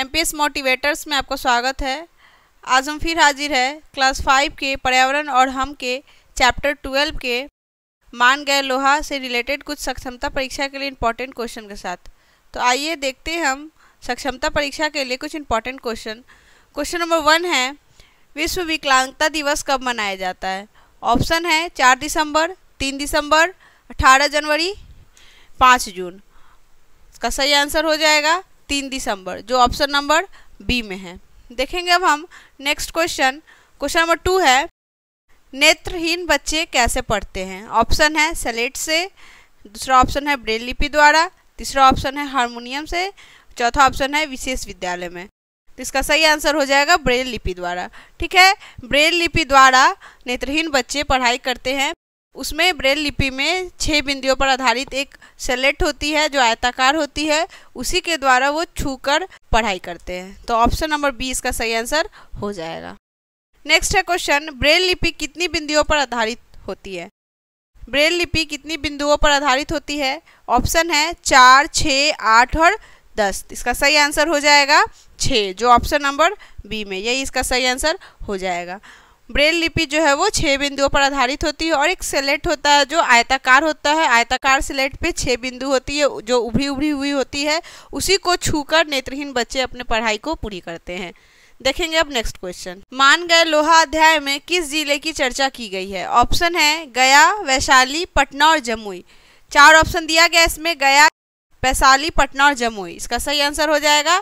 M P S motivators में आपका स्वागत है आज हम फिर हाजिर है क्लास फाइव के पर्यावरण और हम के चैप्टर ट्वेल्व के मान गए लोहा से रिलेटेड कुछ सक्षमता परीक्षा के लिए इम्पॉर्टेंट क्वेश्चन के साथ तो आइए देखते हैं हम सक्षमता परीक्षा के लिए कुछ important question question number one है विश्व विकलांगता दिवस कब मनाया जाता है ऑप्शन है चार दिसंबर तीन दिसंबर अठारह जनवरी पाँच जून इसका सही आंसर हो जाएगा तीन दिसंबर जो ऑप्शन नंबर बी में है देखेंगे अब हम next question question number two है नेत्रहीन बच्चे कैसे पढ़ते हैं ऑप्शन है सेलेट से दूसरा ऑप्शन है ब्रेल लिपि द्वारा तीसरा ऑप्शन है हारमोनियम से चौथा ऑप्शन है विशेष विद्यालय में तो इसका सही आंसर हो जाएगा ब्रेल लिपि द्वारा ठीक है ब्रेल लिपि द्वारा नेत्रहीन बच्चे पढ़ाई करते हैं उसमें ब्रेल लिपि में छः बिंदियों पर आधारित एक सेलेट होती है जो आयताकार होती है उसी के द्वारा वो छूकर पढ़ाई करते हैं तो ऑप्शन नंबर बी इसका सही आंसर हो जाएगा नेक्स्ट है क्वेश्चन ब्रेल लिपि कितनी बिंदियों पर आधारित होती है ब्रेल लिपि कितनी बिंदुओं पर आधारित होती है ऑप्शन है चार छः आठ और दस इसका सही आंसर हो जाएगा छः जो ऑप्शन नंबर बी में यही इसका सही आंसर हो जाएगा ब्रेल लिपि जो है वो छः बिंदुओं पर आधारित होती है और एक सेलेट होता है जो आयताकार होता है आयताकार सेलेट पे छः बिंदु होती है जो उभरी उभरी हुई होती है उसी को छूकर नेत्रहीन बच्चे अपने पढ़ाई को पूरी करते हैं देखेंगे अब नेक्स्ट क्वेश्चन मान गए लोहा अध्याय में किस जिले की चर्चा की गई है ऑप्शन है गया वैशाली पटना और जमुई चार ऑप्शन दिया गया इसमें गया पैसाली पटना और जमुई इसका सही आंसर हो जाएगा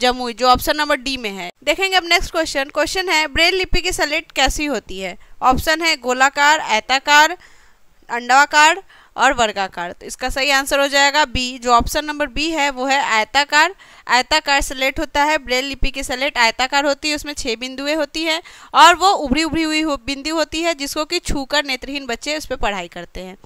जमुई जो ऑप्शन नंबर डी में है देखेंगे अब नेक्स्ट क्वेश्चन क्वेश्चन है ब्रेल लिपि की सलेट कैसी होती है ऑप्शन है गोलाकार आयताकार अंडाकार और वर्गाकार तो इसका सही आंसर हो जाएगा बी जो ऑप्शन नंबर बी है वो है आयताकार आयताकार सेलेट होता है ब्रेल लिपि की स्लेट आयताकार होती है उसमें छः बिंदुएं होती है और वो उभरी उभरी हुई हो, बिंदु होती है जिसको कि छूकर नेत्रहीन बच्चे उस पर पढ़ाई करते हैं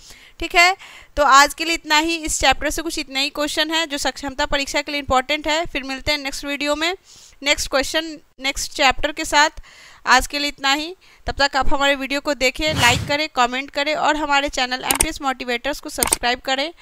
ठीक है तो आज के लिए इतना ही इस चैप्टर से कुछ इतना ही क्वेश्चन है जो सक्षमता परीक्षा के लिए इंपॉर्टेंट है फिर मिलते हैं नेक्स्ट वीडियो में नेक्स्ट क्वेश्चन नेक्स्ट चैप्टर के साथ आज के लिए इतना ही तब तक आप हमारे वीडियो को देखें लाइक करें कमेंट करें और हमारे चैनल एम मोटिवेटर्स को सब्सक्राइब करें